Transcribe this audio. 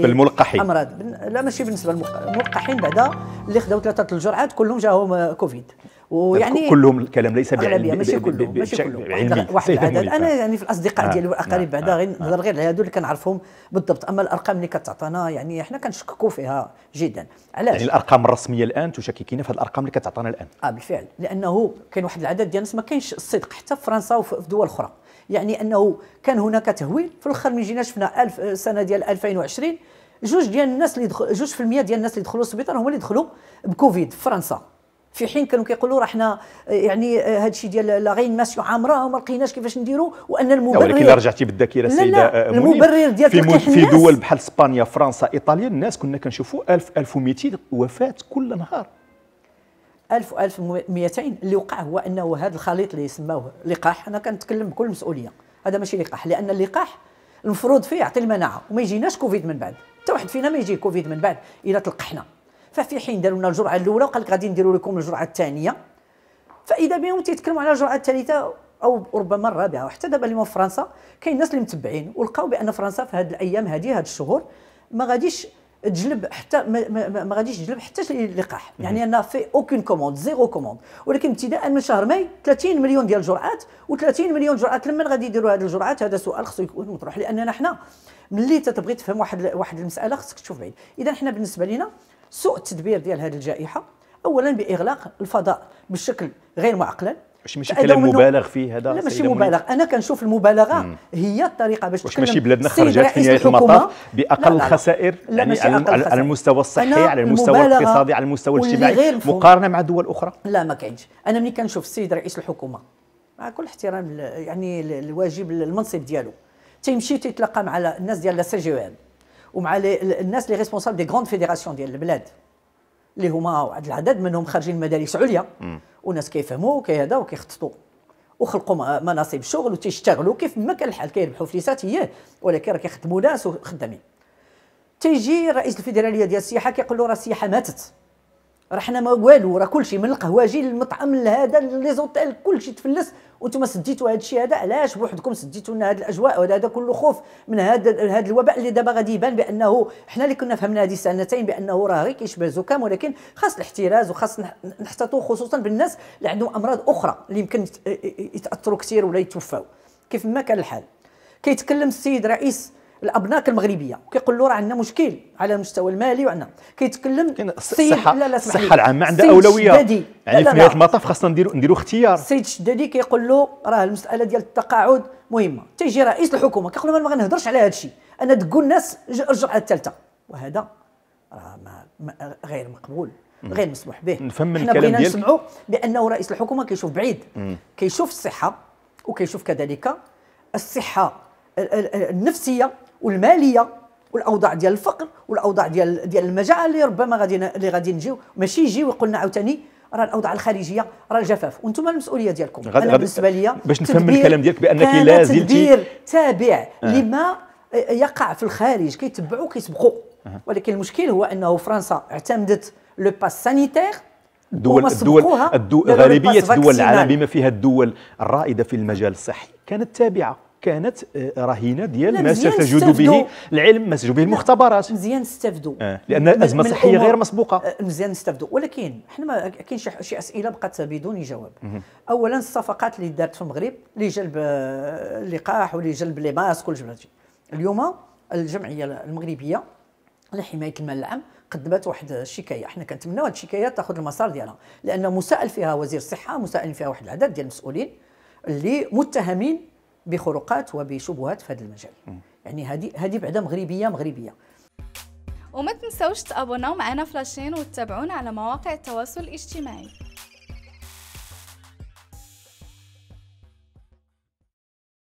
بالملقحين امراض لا ماشي بالنسبه للملقحين بعدا اللي خداو ثلاثه الجرعات كلهم جاهم كوفيد طيب، ويعني كلهم الكلام ليس بعلمي ماشي كلهم ماشي كلهم واحد العدد انا يعني في الاصدقاء نعم، ديالي والاقارب نعم، بعدا نعم، غير غير على هذو اللي كنعرفهم بالضبط اما الارقام اللي كتعطانا يعني حنا كنشككوا فيها جدا علاش يعني الارقام الرسميه الان تشككين في الارقام اللي كتعطانا الان اه بالفعل لانه كاين واحد العدد ديال الناس ما كاينش الصدق حتى في فرنسا وفي دول اخرى يعني انه كان هناك تهويل في الاخر من جينا شفنا ألف سنه ديال 2020 جوج ديال الناس اللي دخل جوج في المية ديال الناس اللي دخلوا السبيطار هما اللي دخلوا بكوفيد في فرنسا في حين كانوا كيقولوا راه حنا يعني هذا الشيء ديال لا غين غينماسيون عامره وما لقيناش كيفاش نديروا وان المبرر ولكن الا رجعتي بالذاكره السيده المبرر ديال في, مو... في دول بحال اسبانيا فرنسا ايطاليا الناس كنا كنشوفوا 1000 1200 وفاه كل نهار 1000 1200 اللي وقع هو انه هذا الخليط اللي يسموه لقاح انا كنتكلم بكل مسؤوليه هذا ماشي لقاح لان اللقاح المفروض فيه يعطي المناعه وما يجيناش كوفيد من بعد حتى واحد فينا ما يجي كوفيد من بعد الا تلقحنا ففي حين داروا لنا الجرعه الاولى وقال لك غادي نديروا لكم الجرعه الثانيه فاذا بهم تيتكلموا على الجرعه الثالثه او ربما الرابعه وحتى دابا اليوم في فرنسا كاين الناس اللي متبعين ولقاو بان فرنسا في هذه الايام هذه هذه الشهور ما غاديش تجلب حتى ما, ما, ما غاديش تجلب حتى اللقاح يعني انا في اوكين كوموند زيرو كوموند ولكن ابتداء من شهر ماي 30 مليون ديال الجرعات و30 مليون جرعات لمن غادي يديروا هذه الجرعات هذا سؤال خصو يكون مطروح لاننا حنا ملي تتبغي تفهم واحد واحد المساله خصك تشوف بعيد اذا حنا بالنسبه لنا سوء التدبير ديال هذه الجائحه اولا باغلاق الفضاء بشكل غير معقل واش ماشي كلام مبالغ فيه هذا لا ماشي مبالغ انا كنشوف المبالغه مم. هي الطريقه باش واش ماشي بلادنا خرجت في نهايه المطاف باقل الخسائر يعني على, المستوى الصحي على المستوى الاقتصادي على المستوى الاجتماعي مقارنه مع دول اخرى لا ما كاينش انا ملي كنشوف السيد رئيس الحكومه مع كل احترام يعني الواجب المنصب ديالو تيمشي تيتلاقى مع الناس ديال لا سي جي ومع الناس اللي ريسبونسابل دي غراند فيديراسيون ديال البلاد اللي هما واحد العدد منهم خارجين مدارس عليا وناس كيفهموا هذا وكيخططوا وخلقوا مناصب شغل وتيشتغلوا كيف ما كان الحال كيربحوا فليسات هي ولكن راه كيخدموا ناس وخدامين تيجي رئيس الفيدراليه ديال السياحه كيقول له راه السياحه ماتت راه حنا ما والو راه كلشي من القهواجي للمطعم لهذا لي زوتيل كلشي تفلس وانتم سديتوا هذا الشيء هذا علاش بوحدكم سديتوا لنا هذه الاجواء وهذا كله خوف من هذا هذا الوباء اللي دابا غادي يبان بانه حنا اللي كنا فهمنا هذه سنتين بانه راه غير كيشبه الزكام ولكن خاص الاحتراز وخاص نحتاطوا خصوصا بالناس اللي عندهم امراض اخرى اللي يمكن يتاثروا كثير ولا يتوفوا كيف ما كان الحال كيتكلم السيد رئيس الابناك المغربيه وكيقول له راه عندنا مشكل على المستوى المالي وعندنا كيتكلم الصحه لا لا الصحه العامه عندها اولويه شدادي. يعني في نهايه المطاف خاصنا نديرو نديرو اختيار السيد الشدادي كيقول له راه المساله ديال التقاعد مهمه تيجي رئيس الحكومه كيقول له ما غنهضرش على هذا الشيء انا دكو الناس الجرعه الثالثه وهذا راه غير مقبول غير مسموح به نفهم من الكلام ديالك نسمعوا بانه رئيس الحكومه كيشوف بعيد كيشوف الصحه وكيشوف كذلك الصحه النفسيه والماليه والاوضاع ديال الفقر والاوضاع ديال ديال المجاعه اللي ربما غادي اللي غادي نجيو ماشي يجيو ويقول لنا عاوتاني راه الاوضاع الخارجيه راه الجفاف وانتم المسؤوليه ديالكم غد انا بالنسبه ليا باش نفهم من الكلام ديالك بانك لا زلتي تابع آه. لما يقع في الخارج كيتبعوا كيسبقوا آه. ولكن المشكل هو انه فرنسا اعتمدت لو باس سانيتير الدول الدول غالبيه الدول العالم بما فيها الدول الرائده في المجال الصحي كانت تابعه كانت آه، رهينه ديال ما ستجد به العلم ما ستجد به المختبرات مزيان نستافدوا آه. لان الازمه الصحيه غير مسبوقه آه، مزيان نستافدوا ولكن حنا كاين شي اسئله بقات بدون جواب اولا الصفقات اللي دارت في المغرب لجلب اللقاح آه، ولجلب لي ماسك كل هادشي اليوم الجمعيه المغربيه لحمايه المال العام قدمت واحد الشكايه حنا كنتمناو هاد الشكايه تاخذ المسار ديالها لان مساءل فيها وزير الصحه مساءل فيها واحد العدد ديال المسؤولين اللي متهمين بخروقات وبشبهات في هذا المجال يعني هذه هذه بعدا مغربيه مغربيه وما تنسوش تابوناو معنا فلاشين وتتابعونا على مواقع التواصل الاجتماعي